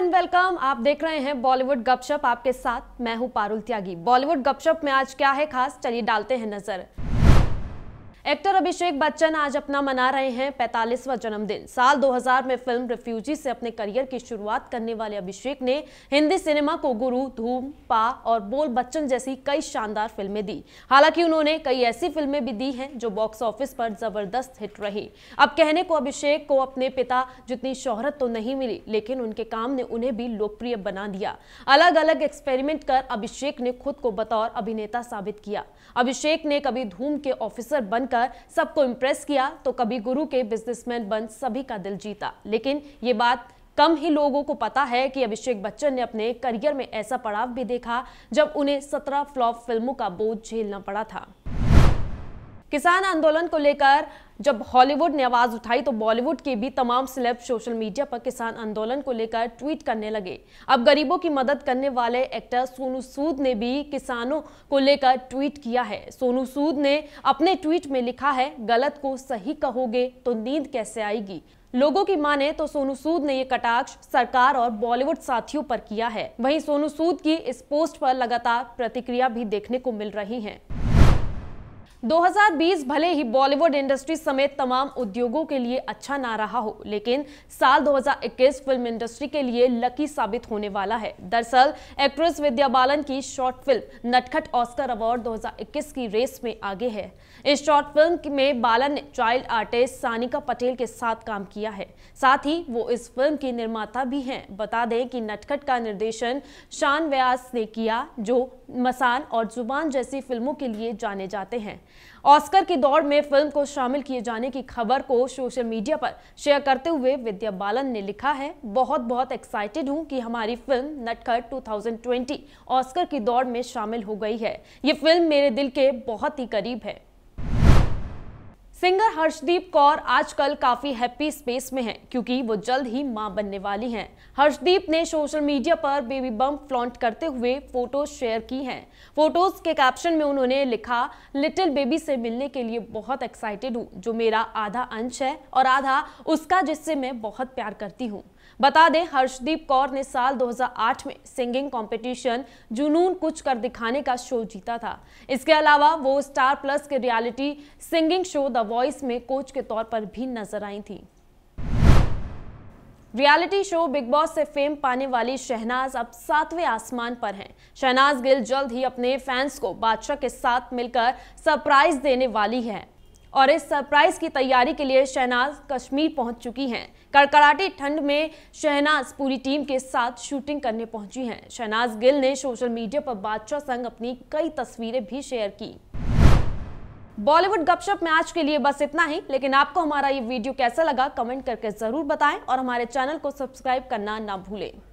And welcome आप देख रहे हैं बॉलीवुड गपशप आपके साथ मैं हूं पारुल त्यागी बॉलीवुड गपशप में आज क्या है खास चलिए डालते हैं नजर एक्टर अभिषेक बच्चन आज अपना मना रहे हैं 45वां जन्मदिन साल 2000 में फिल्म रिफ्यूजी से अपने करियर की शुरुआत करने वाले अभिषेक ने हिंदी सिनेमा को गुरु धूम पा और बोल बच्चन जैसी कई शानदार फिल्में दी हालांकि उन्होंने कई ऐसी फिल्में भी दी हैं जो बॉक्स ऑफिस पर जबरदस्त हिट रही अब कहने को अभिषेक को अपने पिता जितनी शोहरत तो नहीं मिली लेकिन उनके काम ने उन्हें भी लोकप्रिय बना दिया अलग अलग एक्सपेरिमेंट कर अभिषेक ने खुद को बतौर अभिनेता साबित किया अभिषेक ने कभी धूम के ऑफिसर बन बनकर सबको इम्प्रेस किया तो कभी गुरु के बिजनेसमैन बन सभी का दिल जीता लेकिन ये बात कम ही लोगों को पता है कि अभिषेक बच्चन ने अपने करियर में ऐसा पड़ाव भी देखा जब उन्हें सत्रह फ्लॉप फिल्मों का बोझ झेलना पड़ा था किसान आंदोलन को लेकर जब हॉलीवुड ने आवाज उठाई तो बॉलीवुड के भी तमाम सिलेब सोशल मीडिया पर किसान आंदोलन को लेकर ट्वीट करने लगे अब गरीबों की मदद करने वाले एक्टर सोनू सूद ने भी किसानों को लेकर ट्वीट किया है सोनू सूद ने अपने ट्वीट में लिखा है गलत को सही कहोगे तो नींद कैसे आएगी लोगों की माने तो सोनू सूद ने ये कटाक्ष सरकार और बॉलीवुड साथियों पर किया है वहीं सोनू सूद की इस पोस्ट पर लगातार प्रतिक्रिया भी देखने को मिल रही है 2020 भले ही बॉलीवुड इंडस्ट्री समेत तमाम उद्योगों के लिए अच्छा ना रहा हो लेकिन साल 2021 फिल्म इंडस्ट्री के लिए लकी साबित होने वाला है दरअसल एक्ट्रेस विद्या बालन की short film Natkhat Oscar award 2021 की रेस में आगे है इस शॉर्ट फिल्म में बालन ने चाइल्ड आर्टिस्ट सानिका पटेल के साथ काम किया है साथ ही वो इस फिल्म की निर्माता भी हैं बता दें कि नटखट का निर्देशन शान व्यास ने किया जो मसान और जुबान जैसी फिल्मों के लिए जाने जाते हैं ऑस्कर की दौड़ में फिल्म को शामिल किए जाने की खबर को सोशल मीडिया पर शेयर करते हुए विद्या बालन ने लिखा है बहुत बहुत एक्साइटेड हूं कि हमारी फिल्म नटखट 2020 ऑस्कर की दौड़ में शामिल हो गई है ये फिल्म मेरे दिल के बहुत ही करीब है सिंगर हर्षदीप कौर आजकल काफी हैप्पी स्पेस में हैं क्योंकि वो जल्द ही मां बनने वाली हैं हर्षदीप ने सोशल मीडिया पर बेबी बम्प फ्लॉन्ट करते हुए फोटोज शेयर की हैं फोटोज के कैप्शन में उन्होंने लिखा लिटिल बेबी से मिलने के लिए बहुत एक्साइटेड हूँ जो मेरा आधा अंश है और आधा उसका जिससे मैं बहुत प्यार करती हूँ बता दें हर्षदीप कौर ने साल 2008 में सिंगिंग कंपटीशन जुनून कुछ कर दिखाने का शो जीता था इसके अलावा वो स्टार प्लस के reality singing show the voice में कोच के तौर पर भी नजर आई थी रियलिटी शो बिग बॉस से फेम पाने वाली शहनाज अब सातवें आसमान पर हैं। शहनाज गिल जल्द ही अपने फैंस को बादशाह के साथ मिलकर सरप्राइज देने वाली है और इस सरप्राइज की तैयारी के लिए शहनाज कश्मीर पहुंच चुकी हैं कड़कड़ाटे ठंड में शहनाज पूरी टीम के साथ शूटिंग करने पहुंची हैं शहनाज गिल ने सोशल मीडिया पर बादशाह संग अपनी कई तस्वीरें भी शेयर की बॉलीवुड गपशप में आज के लिए बस इतना ही लेकिन आपको हमारा ये वीडियो कैसा लगा कमेंट करके जरूर बताएं और हमारे चैनल को सब्सक्राइब करना ना भूलें